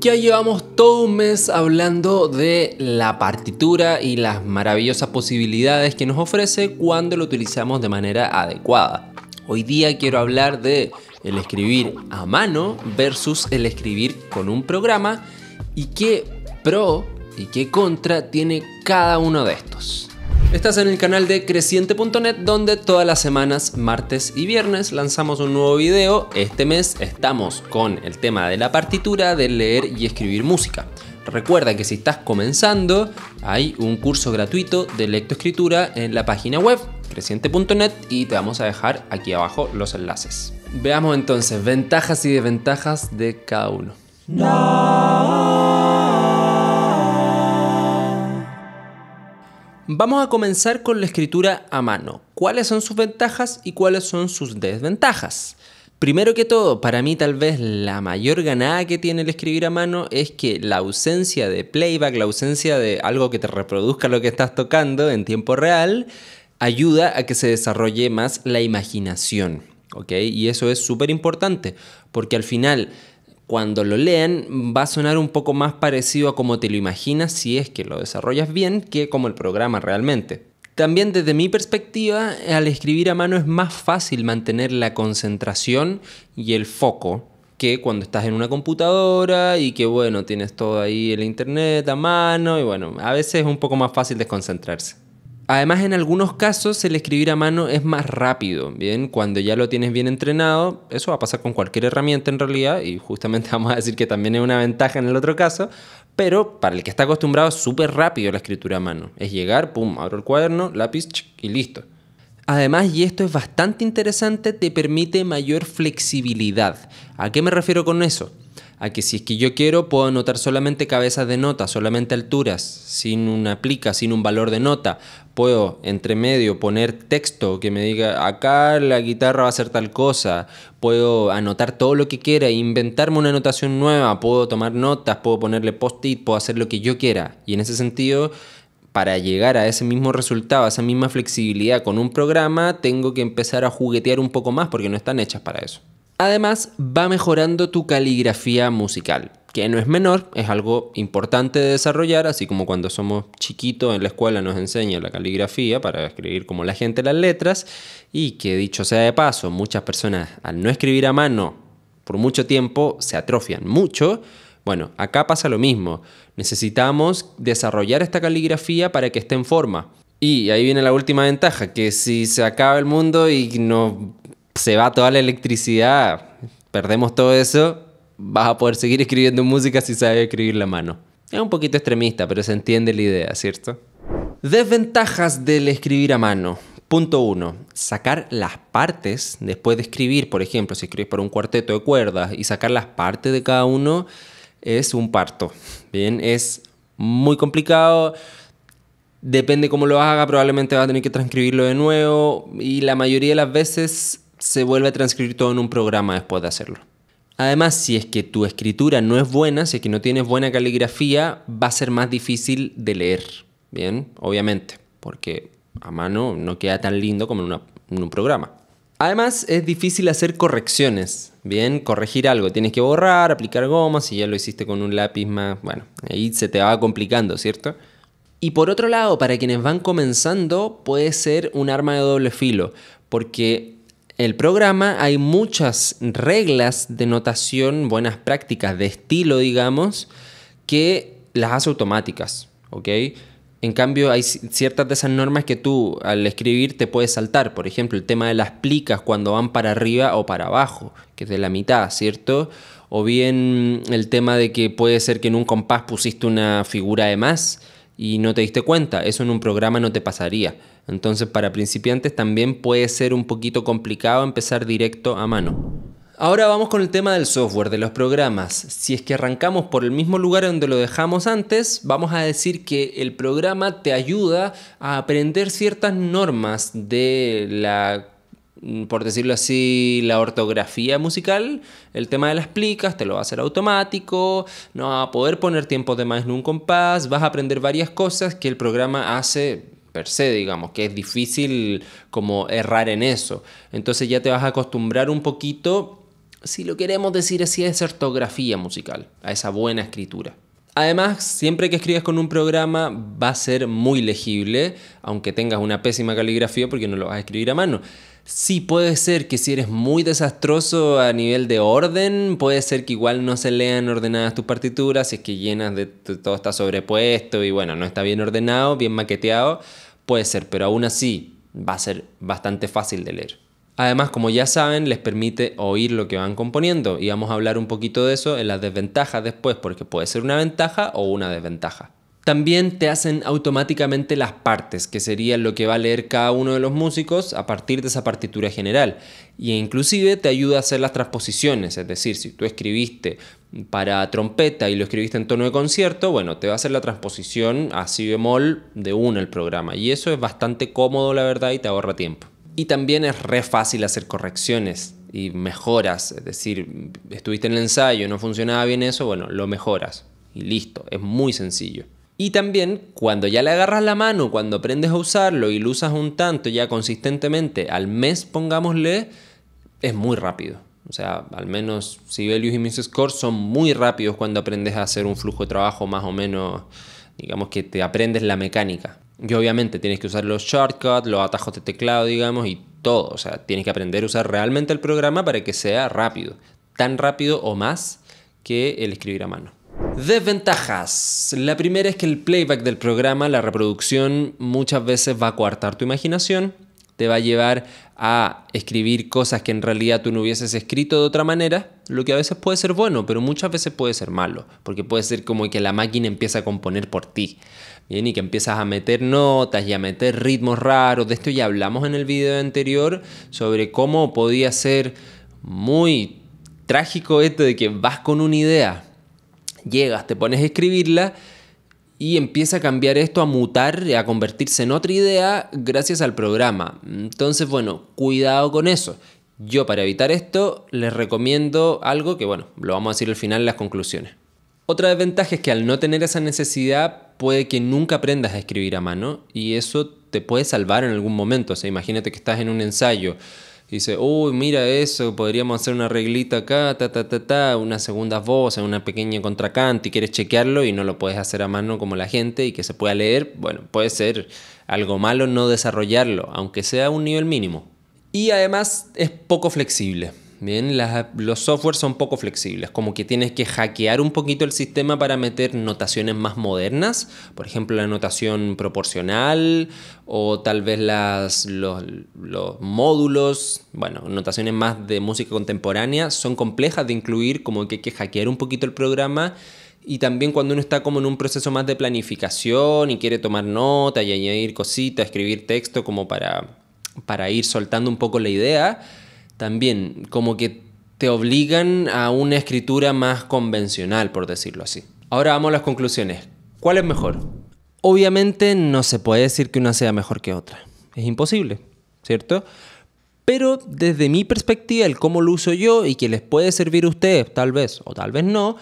Ya llevamos todo un mes hablando de la partitura y las maravillosas posibilidades que nos ofrece cuando lo utilizamos de manera adecuada. Hoy día quiero hablar de el escribir a mano versus el escribir con un programa y qué pro y qué contra tiene cada uno de estos. Estás en el canal de creciente.net donde todas las semanas, martes y viernes, lanzamos un nuevo video. Este mes estamos con el tema de la partitura, de leer y escribir música. Recuerda que si estás comenzando, hay un curso gratuito de lectoescritura en la página web creciente.net y te vamos a dejar aquí abajo los enlaces. Veamos entonces ventajas y desventajas de cada uno. Vamos a comenzar con la escritura a mano. ¿Cuáles son sus ventajas y cuáles son sus desventajas? Primero que todo, para mí tal vez la mayor ganada que tiene el escribir a mano es que la ausencia de playback, la ausencia de algo que te reproduzca lo que estás tocando en tiempo real, ayuda a que se desarrolle más la imaginación. ¿ok? Y eso es súper importante, porque al final cuando lo leen va a sonar un poco más parecido a como te lo imaginas si es que lo desarrollas bien que como el programa realmente. También desde mi perspectiva, al escribir a mano es más fácil mantener la concentración y el foco que cuando estás en una computadora y que bueno, tienes todo ahí el internet a mano y bueno, a veces es un poco más fácil desconcentrarse. Además, en algunos casos el escribir a mano es más rápido, ¿bien? Cuando ya lo tienes bien entrenado, eso va a pasar con cualquier herramienta en realidad, y justamente vamos a decir que también es una ventaja en el otro caso, pero para el que está acostumbrado es súper rápido la escritura a mano. Es llegar, pum, abro el cuaderno, lápiz y listo. Además, y esto es bastante interesante, te permite mayor flexibilidad. ¿A qué me refiero con eso? a que si es que yo quiero puedo anotar solamente cabezas de notas, solamente alturas, sin una plica, sin un valor de nota. Puedo entre medio poner texto que me diga acá la guitarra va a hacer tal cosa, puedo anotar todo lo que quiera, inventarme una anotación nueva, puedo tomar notas, puedo ponerle post-it, puedo hacer lo que yo quiera. Y en ese sentido para llegar a ese mismo resultado, a esa misma flexibilidad con un programa, tengo que empezar a juguetear un poco más porque no están hechas para eso. Además, va mejorando tu caligrafía musical, que no es menor, es algo importante de desarrollar, así como cuando somos chiquitos en la escuela nos enseña la caligrafía para escribir como la gente las letras, y que dicho sea de paso, muchas personas al no escribir a mano por mucho tiempo se atrofian mucho. Bueno, acá pasa lo mismo, necesitamos desarrollar esta caligrafía para que esté en forma. Y ahí viene la última ventaja, que si se acaba el mundo y no se va toda la electricidad, perdemos todo eso, vas a poder seguir escribiendo música si sabes escribir la mano. Es un poquito extremista, pero se entiende la idea, ¿cierto? Desventajas del escribir a mano. Punto uno, Sacar las partes después de escribir, por ejemplo, si escribes por un cuarteto de cuerdas y sacar las partes de cada uno es un parto. Bien, es muy complicado. Depende cómo lo haga, probablemente vas a tener que transcribirlo de nuevo y la mayoría de las veces se vuelve a transcribir todo en un programa después de hacerlo. Además, si es que tu escritura no es buena, si es que no tienes buena caligrafía, va a ser más difícil de leer, ¿bien? Obviamente, porque a mano no queda tan lindo como en, un programa. Además, es difícil hacer correcciones, ¿bien? Corregir algo, tienes que borrar, aplicar goma, si ya lo hiciste con un lápiz más, bueno, ahí se te va complicando, ¿cierto? Y por otro lado, para quienes van comenzando, puede ser un arma de doble filo, porque el programa hay muchas reglas de notación, buenas prácticas de estilo, digamos, que las hace automáticas, ¿ok? En cambio, hay ciertas de esas normas que tú al escribir te puedes saltar. Por ejemplo, el tema de las plicas cuando van para arriba o para abajo, que es de la mitad, ¿cierto? O bien el tema de que puede ser que en un compás pusiste una figura de más y no te diste cuenta. Eso en un programa no te pasaría. Entonces para principiantes también puede ser un poquito complicado empezar directo a mano. Ahora vamos con el tema del software, de los programas. Si es que arrancamos por el mismo lugar donde lo dejamos antes, vamos a decir que el programa te ayuda a aprender ciertas normas de la por decirlo así, la ortografía musical, el tema de las plicas, te lo va a hacer automático, no va a poder poner tiempos de más en un compás, vas a aprender varias cosas que el programa hace per se, digamos, que es difícil como errar en eso. Entonces ya te vas a acostumbrar un poquito, si lo queremos decir así, a esa ortografía musical, a esa buena escritura. Además, siempre que escribas con un programa va a ser muy legible, aunque tengas una pésima caligrafía porque no lo vas a escribir a mano. Sí, puede ser que si eres muy desastroso a nivel de orden, puede ser que igual no se lean ordenadas tus partituras, si es que llenas de todo está sobrepuesto y bueno, no está bien ordenado, bien maqueteado, puede ser, pero aún así va a ser bastante fácil de leer. Además, como ya saben, les permite oír lo que van componiendo y vamos a hablar un poquito de eso en las desventajas después, porque puede ser una ventaja o una desventaja. También te hacen automáticamente las partes, que sería lo que va a leer cada uno de los músicos a partir de esa partitura general. Y inclusive te ayuda a hacer las transposiciones, es decir, si tú escribiste para trompeta y lo escribiste en tono de concierto, bueno, te va a hacer la transposición a si bemol de uno el programa. Y eso es bastante cómodo, la verdad, y te ahorra tiempo. Y también es re fácil hacer correcciones y mejoras, es decir, estuviste en el ensayo, no funcionaba bien eso, bueno, lo mejoras y listo, es muy sencillo. Y también cuando ya le agarras la mano, cuando aprendes a usarlo y lo usas un tanto ya consistentemente, al mes pongámosle, es muy rápido. O sea, al menos Sibelius y Miss score son muy rápidos cuando aprendes a hacer un flujo de trabajo más o menos, digamos que te aprendes la mecánica. Y obviamente tienes que usar los shortcuts, los atajos de teclado, digamos, y todo. O sea, tienes que aprender a usar realmente el programa para que sea rápido. Tan rápido o más que el escribir a mano. Desventajas. La primera es que el playback del programa, la reproducción, muchas veces va a coartar tu imaginación, te va a llevar a escribir cosas que en realidad tú no hubieses escrito de otra manera, lo que a veces puede ser bueno, pero muchas veces puede ser malo, porque puede ser como que la máquina empieza a componer por ti, ¿bien? Y que empiezas a meter notas y a meter ritmos raros, de esto ya hablamos en el video anterior sobre cómo podía ser muy trágico esto de que vas con una idea, llegas, te pones a escribirla y empieza a cambiar esto, a mutar, a convertirse en otra idea gracias al programa. Entonces, bueno, cuidado con eso. Yo para evitar esto les recomiendo algo que, bueno, lo vamos a decir al final en las conclusiones. Otra desventaja es que al no tener esa necesidad puede que nunca aprendas a escribir a mano y eso te puede salvar en algún momento. O sea, imagínate que estás en un ensayo dice, uy, mira eso, podríamos hacer una reglita acá, ta, ta, ta, ta, una segunda voz, una pequeña contracante, y quieres chequearlo y no lo puedes hacer a mano como la gente y que se pueda leer, bueno, puede ser algo malo no desarrollarlo, aunque sea a un nivel mínimo. Y además es poco flexible. Bien, los softwares son poco flexibles, como que tienes que hackear un poquito el sistema para meter notaciones más modernas, por ejemplo la notación proporcional o tal vez las, los, módulos, bueno, notaciones más de música contemporánea son complejas de incluir, como que hay que hackear un poquito el programa y también cuando uno está como en un proceso más de planificación y quiere tomar nota y añadir cositas, escribir texto como para, para ir soltando un poco la idea, también como que te obligan a una escritura más convencional, por decirlo así. Ahora vamos a las conclusiones. ¿Cuál es mejor? Obviamente no se puede decir que una sea mejor que otra. Es imposible, ¿cierto? Pero desde mi perspectiva, el cómo lo uso yo y que les puede servir a ustedes, tal vez o tal vez no,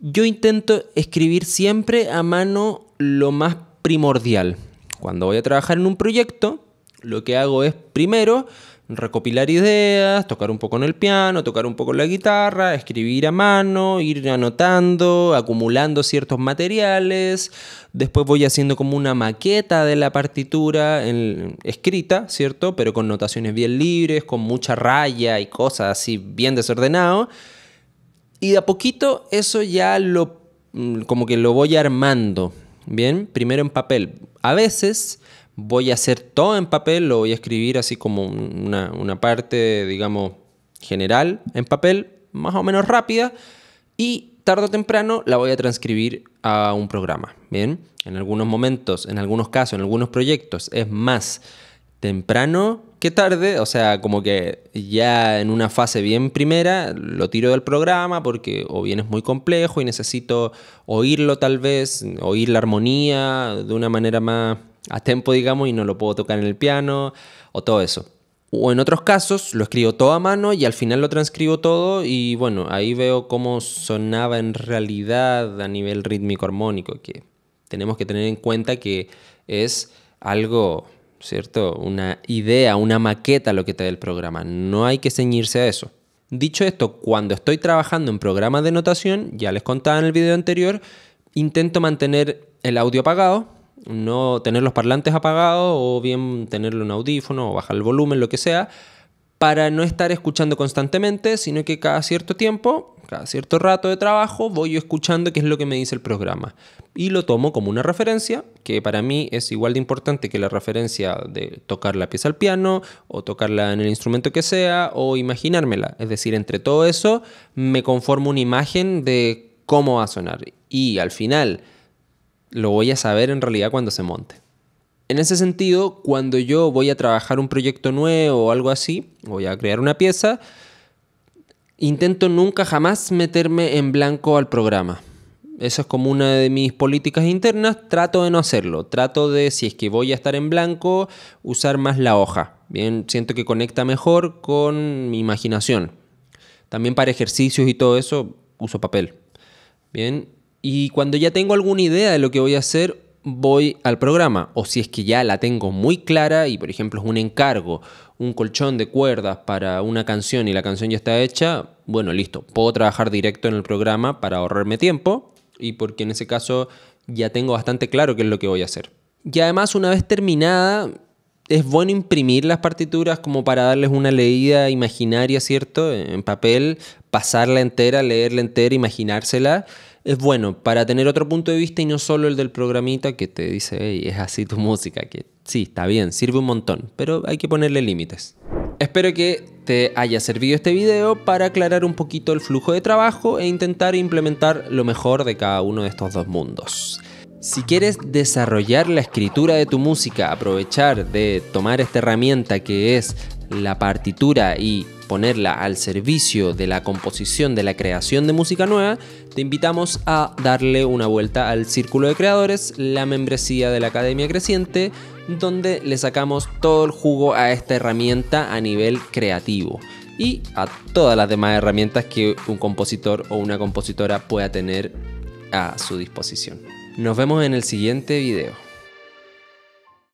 yo intento escribir siempre a mano lo más primordial. Cuando voy a trabajar en un proyecto, lo que hago es primero recopilar ideas, tocar un poco en el piano, tocar un poco en la guitarra, escribir a mano, ir anotando, acumulando ciertos materiales. Después voy haciendo como una maqueta de la partitura en, escrita, ¿cierto? Pero con notaciones bien libres, con mucha raya y cosas así bien desordenado. Y de a poquito eso ya lo mm, como que lo voy armando, ¿bien? Primero en papel. A veces voy a hacer todo en papel, lo voy a escribir así como una, una parte, digamos, general en papel, más o menos rápida, y tarde o temprano la voy a transcribir a un programa. Bien, en algunos momentos, en algunos casos, en algunos proyectos, es más temprano que tarde, o sea, como que ya en una fase bien primera lo tiro del programa porque o bien es muy complejo y necesito oírlo tal vez, oír la armonía de una manera más a tempo, digamos, y no lo puedo tocar en el piano o todo eso. O en otros casos lo escribo todo a mano y al final lo transcribo todo y bueno, ahí veo cómo sonaba en realidad a nivel rítmico armónico, que tenemos que tener en cuenta que es algo, ¿cierto? Una idea, una maqueta lo que te da el programa, no hay que ceñirse a eso. Dicho esto, cuando estoy trabajando en programas de notación, ya les contaba en el video anterior, intento mantener el audio apagado no tener los parlantes apagados o bien tenerlo en audífono o bajar el volumen, lo que sea, para no estar escuchando constantemente, sino que cada cierto tiempo, cada cierto rato de trabajo, voy escuchando qué es lo que me dice el programa. Y lo tomo como una referencia, que para mí es igual de importante que la referencia de tocar la pieza al piano, o tocarla en el instrumento que sea, o imaginármela. Es decir, entre todo eso, me conformo una imagen de cómo va a sonar. Y al final lo voy a saber en realidad cuando se monte. En ese sentido, cuando yo voy a trabajar un proyecto nuevo o algo así, voy a crear una pieza, intento nunca jamás meterme en blanco al programa. Esa es como una de mis políticas internas, trato de no hacerlo, trato de, si es que voy a estar en blanco, usar más la hoja. Bien, siento que conecta mejor con mi imaginación. También para ejercicios y todo eso uso papel. Bien, y cuando ya tengo alguna idea de lo que voy a hacer, voy al programa. O si es que ya la tengo muy clara y por ejemplo es un encargo, un colchón de cuerdas para una canción y la canción ya está hecha, bueno, listo, puedo trabajar directo en el programa para ahorrarme tiempo y porque en ese caso ya tengo bastante claro qué es lo que voy a hacer. Y además una vez terminada, es bueno imprimir las partituras como para darles una leída imaginaria, ¿cierto? En papel, pasarla entera, leerla entera, imaginársela es bueno para tener otro punto de vista y no solo el del programita que te dice, hey, es así tu música, que sí, está bien, sirve un montón, pero hay que ponerle límites. Espero que te haya servido este video para aclarar un poquito el flujo de trabajo e intentar implementar lo mejor de cada uno de estos dos mundos. Si quieres desarrollar la escritura de tu música, aprovechar de tomar esta herramienta que es la partitura y ponerla al servicio de la composición, de la creación de música nueva, te invitamos a darle una vuelta al Círculo de Creadores, la membresía de la Academia Creciente, donde le sacamos todo el jugo a esta herramienta a nivel creativo y a todas las demás herramientas que un compositor o una compositora pueda tener a su disposición. Nos vemos en el siguiente video.